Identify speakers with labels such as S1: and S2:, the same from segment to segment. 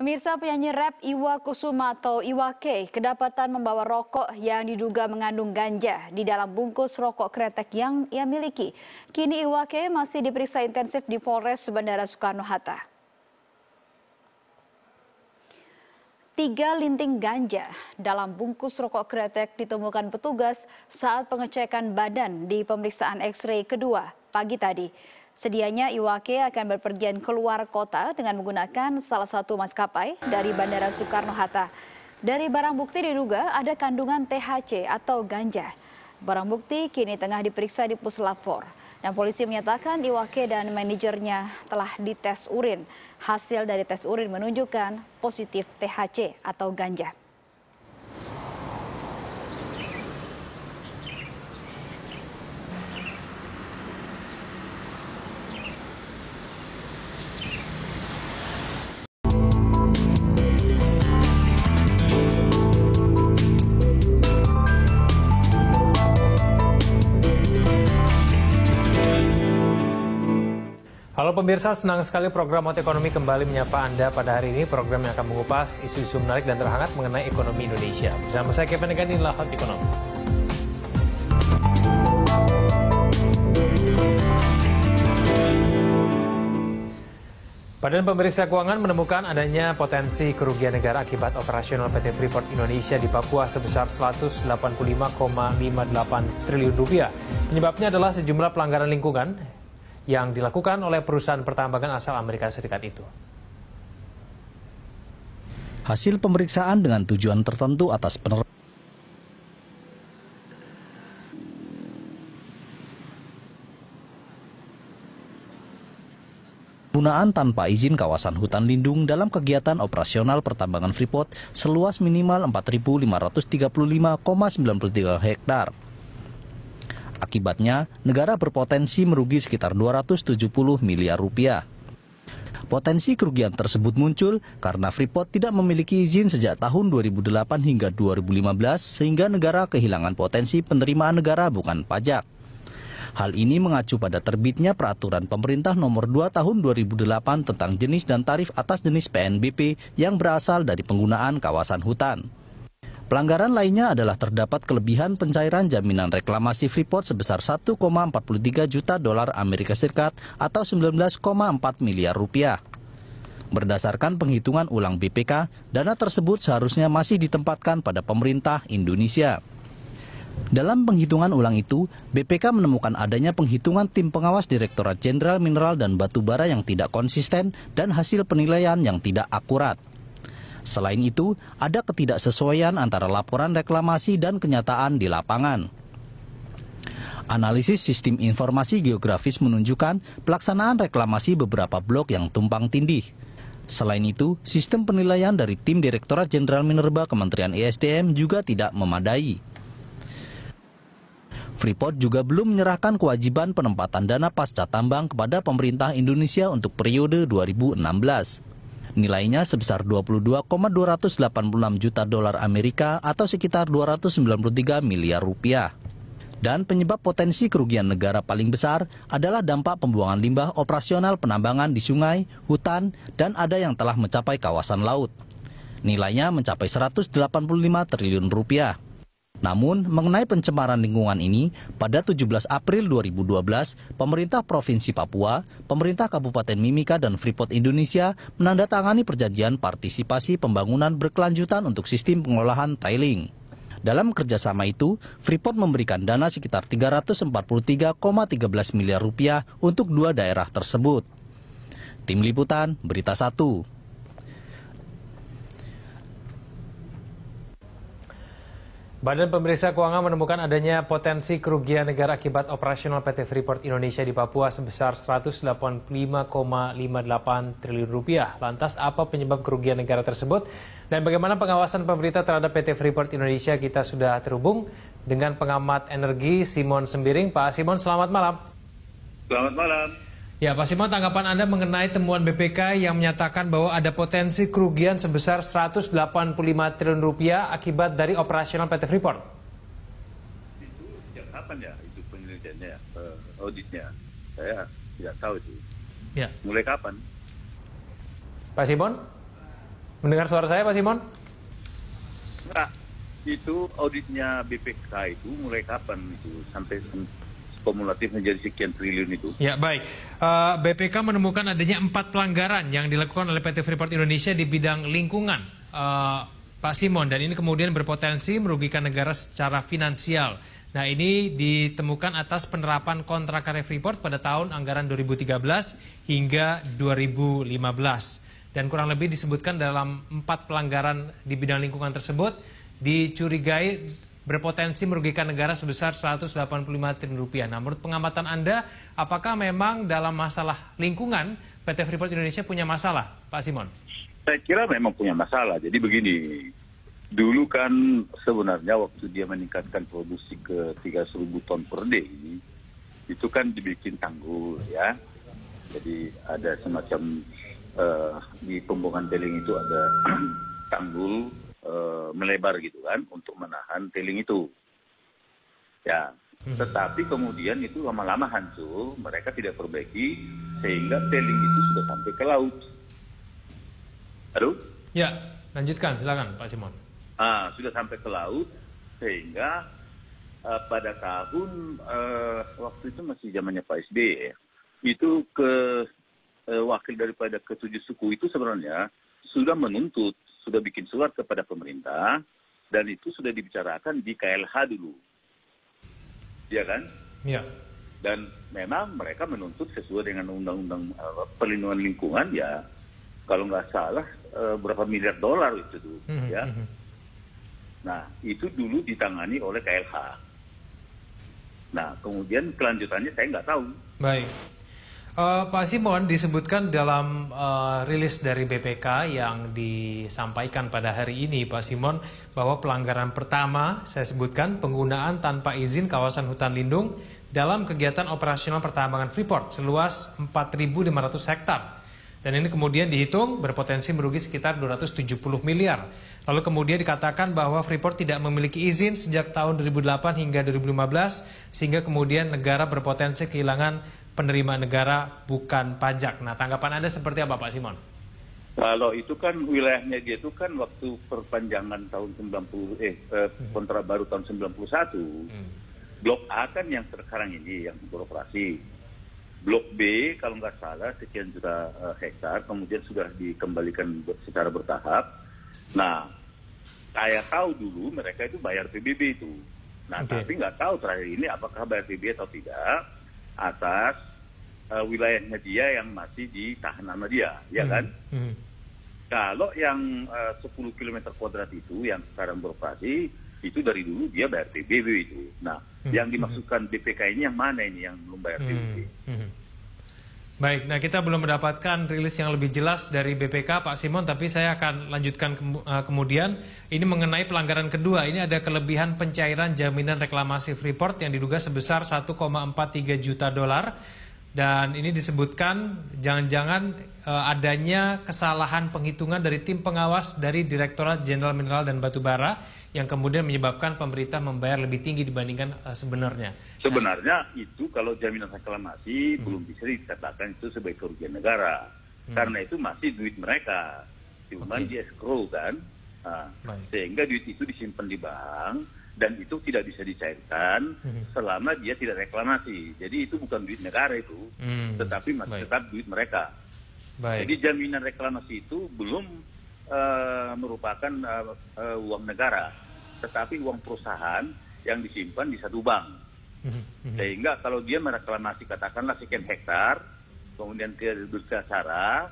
S1: Pemirsa penyanyi rap Iwa Kusuma atau Iwa K kedapatan membawa rokok yang diduga mengandung ganja di dalam bungkus rokok kretek yang ia miliki. Kini Iwa K masih diperiksa intensif di Polres Bandara Soekarno-Hatta. Tiga linting ganja dalam bungkus rokok kretek ditemukan petugas saat pengecekan badan di pemeriksaan X-ray kedua pagi tadi. Sedianya Iwake akan berpergian keluar kota dengan menggunakan salah satu maskapai dari Bandara Soekarno-Hatta. Dari barang bukti diduga ada kandungan THC atau ganja. Barang bukti kini tengah diperiksa di puslapor. Dan polisi menyatakan Iwake dan manajernya telah dites urin. Hasil dari tes urin menunjukkan positif THC atau ganja.
S2: pemirsa, senang sekali program Mata Ekonomi kembali menyapa Anda pada hari ini. Program yang akan mengupas isu-isu menarik dan terhangat mengenai ekonomi Indonesia. Bersama saya Kevin Egan, inilah Hot Ekonomi. Badan Pemeriksa Keuangan menemukan adanya potensi kerugian negara akibat operasional PT Freeport Indonesia di Papua sebesar 185,58 triliun rupiah. Penyebabnya adalah sejumlah pelanggaran lingkungan, yang dilakukan oleh perusahaan pertambangan asal Amerika Serikat itu.
S1: Hasil pemeriksaan dengan tujuan tertentu atas penerapan penggunaan tanpa izin kawasan hutan lindung dalam kegiatan operasional pertambangan Freeport seluas minimal 4.535,93 hektar. Akibatnya, negara berpotensi merugi sekitar 270 miliar rupiah. Potensi kerugian tersebut muncul karena Freeport tidak memiliki izin sejak tahun 2008 hingga 2015 sehingga negara kehilangan potensi penerimaan negara bukan pajak. Hal ini mengacu pada terbitnya peraturan pemerintah nomor 2 tahun 2008 tentang jenis dan tarif atas jenis PNBP yang berasal dari penggunaan kawasan hutan. Pelanggaran lainnya adalah terdapat kelebihan pencairan jaminan reklamasi Freeport sebesar 1,43 juta dolar Amerika Serikat atau 19,4 miliar rupiah. Berdasarkan penghitungan ulang BPK, dana tersebut seharusnya masih ditempatkan pada pemerintah Indonesia. Dalam penghitungan ulang itu, BPK menemukan adanya penghitungan tim pengawas Direktorat Jenderal Mineral dan Batubara yang tidak konsisten dan hasil penilaian yang tidak akurat. Selain itu, ada ketidaksesuaian antara laporan reklamasi dan kenyataan di lapangan. Analisis sistem informasi geografis menunjukkan pelaksanaan reklamasi beberapa blok yang tumpang tindih. Selain itu, sistem penilaian dari tim Direktorat Jenderal Minerba Kementerian ESDM juga tidak memadai. Freeport juga belum menyerahkan kewajiban penempatan dana pasca tambang kepada pemerintah Indonesia untuk periode 2016. Nilainya sebesar 22,286 juta dolar Amerika atau sekitar 293 miliar rupiah. Dan penyebab potensi kerugian negara paling besar adalah dampak pembuangan limbah operasional penambangan di sungai, hutan, dan ada yang telah mencapai kawasan laut. Nilainya mencapai 185 triliun rupiah. Namun, mengenai pencemaran lingkungan ini, pada 17 April 2012, pemerintah Provinsi Papua, pemerintah Kabupaten Mimika dan Freeport Indonesia menandatangani perjanjian partisipasi pembangunan berkelanjutan untuk sistem pengolahan tailing. Dalam kerjasama itu, Freeport memberikan dana sekitar 343,13 miliar rupiah untuk dua daerah tersebut. Tim Liputan, Berita Satu.
S2: Badan Pemeriksa Keuangan menemukan adanya potensi kerugian negara akibat operasional PT Freeport Indonesia di Papua sebesar 185,58 triliun rupiah. Lantas apa penyebab kerugian negara tersebut dan bagaimana pengawasan pemerintah terhadap PT Freeport Indonesia? Kita sudah terhubung dengan pengamat energi Simon Sembiring. Pak Simon, selamat malam. Selamat malam. Ya, Pak Simon, tanggapan Anda mengenai temuan BPK yang menyatakan bahwa ada potensi kerugian sebesar 185 triliun rupiah akibat dari operasional PT Freeport.
S3: Itu sejak kapan ya itu penelitiannya, uh, eh, auditnya? Saya tidak tahu itu. Ya. Mulai kapan?
S2: Pak Simon? Mendengar suara saya, Pak Simon?
S3: Nah, itu auditnya BPK itu mulai kapan itu sampai kumulatif menjadi sekian triliun
S2: itu. Ya baik, uh, eh, BPK menemukan adanya empat pelanggaran yang dilakukan oleh PT Freeport Indonesia di bidang lingkungan, uh, Pak Simon, dan ini kemudian berpotensi merugikan negara secara finansial. Nah ini ditemukan atas penerapan kontrak karya Freeport pada tahun anggaran 2013 hingga 2015. Dan kurang lebih disebutkan dalam empat pelanggaran di bidang lingkungan tersebut dicurigai berpotensi merugikan negara sebesar 185 triliun rupiah. Nah, menurut pengamatan Anda, apakah memang dalam masalah lingkungan PT Freeport Indonesia punya masalah, Pak Simon?
S3: Saya kira memang punya masalah. Jadi begini, dulu kan sebenarnya waktu dia meningkatkan produksi ke 3.000 ton per day, itu kan dibikin tanggul ya. Jadi ada semacam uh, di pembuangan beling itu ada tanggul e, melebar gitu kan untuk menahan tailing itu. Ya, hmm. tetapi kemudian itu lama-lama hancur, mereka tidak perbaiki sehingga tailing itu sudah sampai ke laut.
S2: Halo? Ya, lanjutkan silakan Pak Simon.
S3: Ah, sudah sampai ke laut sehingga uh, pada tahun uh, waktu itu masih zamannya Pak SBY ya, itu ke uh, wakil daripada ketujuh suku itu sebenarnya sudah menuntut sudah bikin surat kepada pemerintah dan itu sudah dibicarakan di KLH dulu. Ya kan? Iya. Dan memang mereka menuntut sesuai dengan undang-undang perlindungan lingkungan ya kalau nggak salah e, berapa miliar dolar itu dulu mm -hmm. ya. Hmm, hmm. Nah, itu dulu ditangani oleh KLH. Nah, kemudian kelanjutannya saya nggak tahu.
S2: Baik. Uh, Pak Simon disebutkan dalam uh, rilis dari BPK yang disampaikan pada hari ini Pak Simon bahwa pelanggaran pertama saya sebutkan penggunaan tanpa izin kawasan hutan lindung dalam kegiatan operasional pertambangan Freeport seluas 4.500 hektar. Dan ini kemudian dihitung berpotensi merugi sekitar 270 miliar. Lalu kemudian dikatakan bahwa Freeport tidak memiliki izin sejak tahun 2008 hingga 2015 sehingga kemudian negara berpotensi kehilangan penerima negara bukan pajak. Nah, tanggapan Anda seperti apa Pak Simon?
S3: Kalau itu kan wilayahnya dia itu kan waktu perpanjangan tahun 90 eh, eh hmm. kontra baru tahun 91. Hmm. Blok A kan yang sekarang ini yang beroperasi. Blok B kalau nggak salah sekian juta eh, hektar kemudian sudah dikembalikan secara bertahap. Nah, saya tahu dulu mereka itu bayar PBB itu. Nah, okay. tapi nggak tahu terakhir ini apakah bayar PBB atau tidak atas Eh, wilayahnya dia yang masih ditahan sama dia, ya hmm. kan? Hmm. Kalau yang uh, 10 km kuadrat itu yang sekarang beroperasi itu dari dulu dia bayar PBB itu. Nah, hmm. yang dimaksudkan BPK ini yang mana ini yang belum bayar PBB?
S2: Baik, nah kita belum mendapatkan rilis yang lebih jelas dari BPK Pak Simon, tapi saya akan lanjutkan ke eh, kemudian. Ini mengenai pelanggaran kedua, ini ada kelebihan pencairan jaminan reklamasi Freeport yang diduga sebesar 1,43 juta dolar dan ini disebutkan jangan-jangan uh, adanya kesalahan penghitungan dari tim pengawas dari Direktorat Jenderal Mineral dan Batubara yang kemudian menyebabkan pemerintah membayar lebih tinggi dibandingkan uh, sebenarnya.
S3: Sebenarnya nah, itu kalau jaminan reklamasi hmm. belum bisa dikatakan itu sebagai kerugian negara. Hmm. Karena itu masih duit mereka. Cuman okay. di escrow kan. Nah, sehingga duit itu disimpan di bank dan itu tidak bisa dicairkan hmm. selama dia tidak reklamasi. Jadi itu bukan duit negara itu,
S2: hmm. tetapi masih Baik.
S3: tetap duit mereka. Baik. Jadi jaminan reklamasi itu belum uh, merupakan uh, uh, uang negara, tetapi uang perusahaan yang disimpan di satu bank. Hmm. hmm. Sehingga kalau dia mereklamasi katakanlah sekian hektar, kemudian dia berkasara,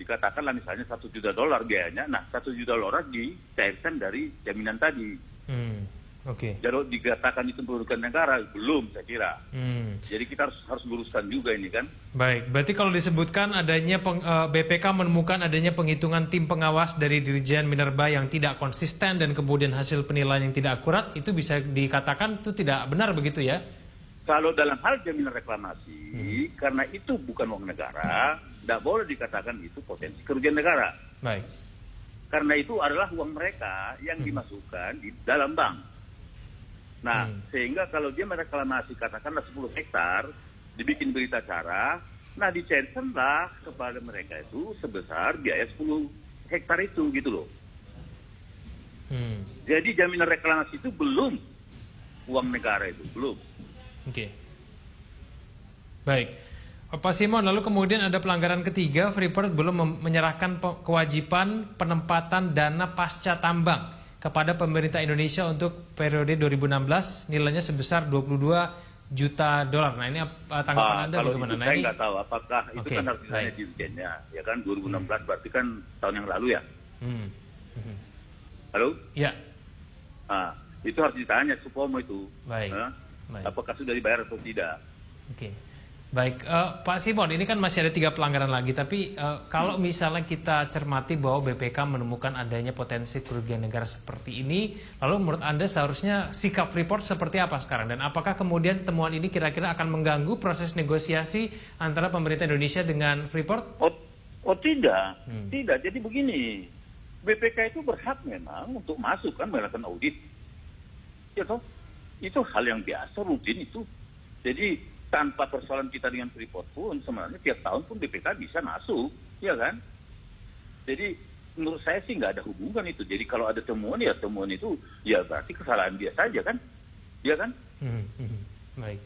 S3: dikatakanlah misalnya satu juta dolar biayanya, nah satu juta dolar dicairkan dari jaminan tadi.
S2: Hmm. Oke. Okay.
S3: Jadi dikatakan itu merugikan negara belum saya kira. Hmm. Jadi kita harus harus luruskan juga ini kan.
S2: Baik, berarti kalau disebutkan adanya peng, uh, eh, BPK menemukan adanya penghitungan tim pengawas dari Dirjen Minerba yang tidak konsisten dan kemudian hasil penilaian yang tidak akurat itu bisa dikatakan itu tidak benar begitu ya?
S3: Kalau dalam hal jaminan reklamasi hmm. karena itu bukan uang negara, tidak boleh dikatakan itu potensi kerugian negara. Baik. Karena itu adalah uang mereka yang hmm. dimasukkan di dalam bank. Nah, hmm. sehingga kalau dia mereklamasi katakanlah 10 hektar, dibikin berita cara, nah dicensenlah kepada mereka itu sebesar biaya 10 hektar itu gitu loh. Hmm. Jadi jaminan reklamasi itu belum uang negara itu, belum.
S2: Oke. Okay. Baik. Pak Simon, lalu kemudian ada pelanggaran ketiga, Freeport belum menyerahkan kewajiban penempatan dana pasca tambang kepada pemerintah Indonesia untuk periode 2016 nilainya sebesar 22 juta dolar. Nah ini eh, tanggapan ah, Anda kalau bagaimana? Itu nah, saya nggak tahu
S3: apakah itu okay. kan harus ditanya dirjennya. Ya kan 2016 hmm. berarti kan tahun yang lalu ya.
S2: Hmm. Hmm. Halo? Ya.
S3: Ah, itu harus ditanya Supomo itu. Baik. Nah, Baik. Apakah sudah dibayar atau tidak?
S2: Oke. Okay. Baik, uh, Pak Simon, ini kan masih ada tiga pelanggaran lagi, tapi uh, kalau misalnya kita cermati bahwa BPK menemukan adanya potensi kerugian negara seperti ini, lalu menurut Anda seharusnya sikap Freeport seperti apa sekarang? Dan apakah kemudian temuan ini kira-kira akan mengganggu proses negosiasi antara pemerintah Indonesia dengan Freeport? Oh, oh tidak, hmm. tidak. Jadi begini, BPK itu berhak memang untuk masuk kan melakukan audit.
S3: Ya toh, itu hal yang biasa rutin itu. Jadi tanpa persoalan kita dengan Freeport pun sebenarnya tiap tahun pun BPK bisa masuk, ya kan? Jadi menurut saya sih nggak ada hubungan itu. Jadi kalau ada temuan ya temuan itu ya berarti kesalahan dia saja kan, ya kan?
S2: Hmm, hmm, baik.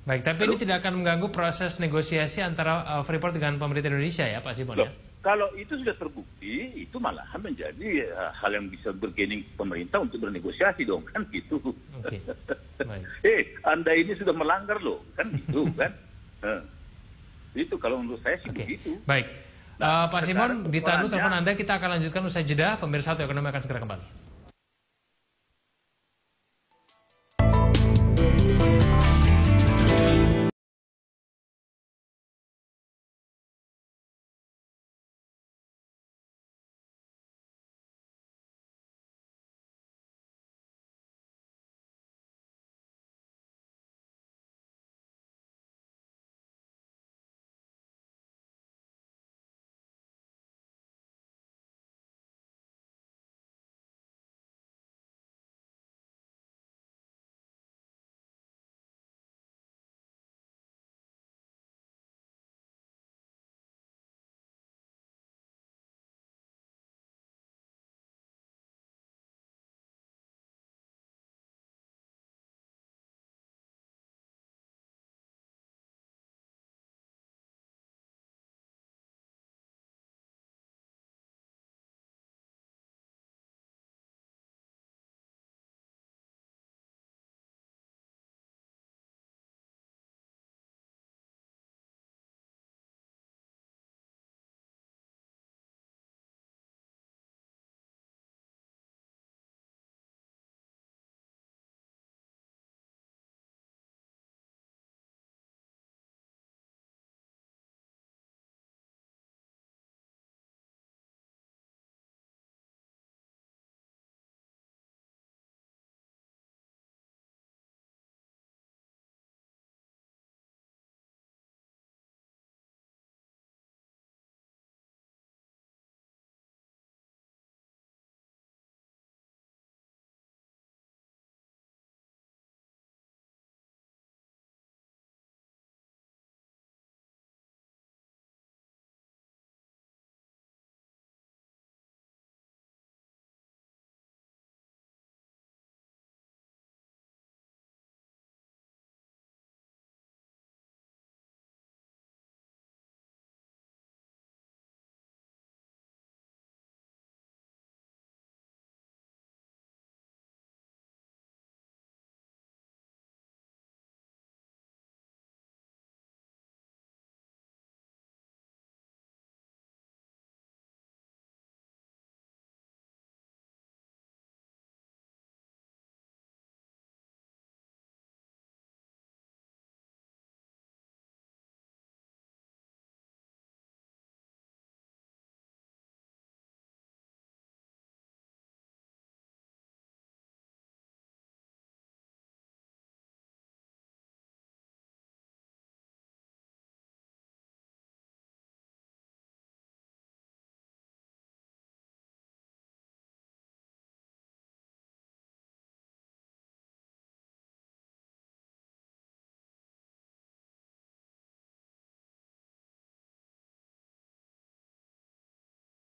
S2: Baik, tapi Lalu, ini tidak akan mengganggu proses negosiasi antara uh, Freeport dengan pemerintah Indonesia ya Pak Sibon loh, ya?
S3: kalau itu sudah terbukti, itu malahan menjadi eh, hal yang bisa bergening pemerintah untuk bernegosiasi dong kan gitu. Okay. eh, hey, anda ini sudah melanggar loh kan gitu kan. Nah, itu kalau menurut saya sih okay. begitu.
S2: Baik, nah, uh, Pak Simon, ditahan telepon anda kita akan lanjutkan usai jeda. Pemirsa satu ekonomi akan segera kembali.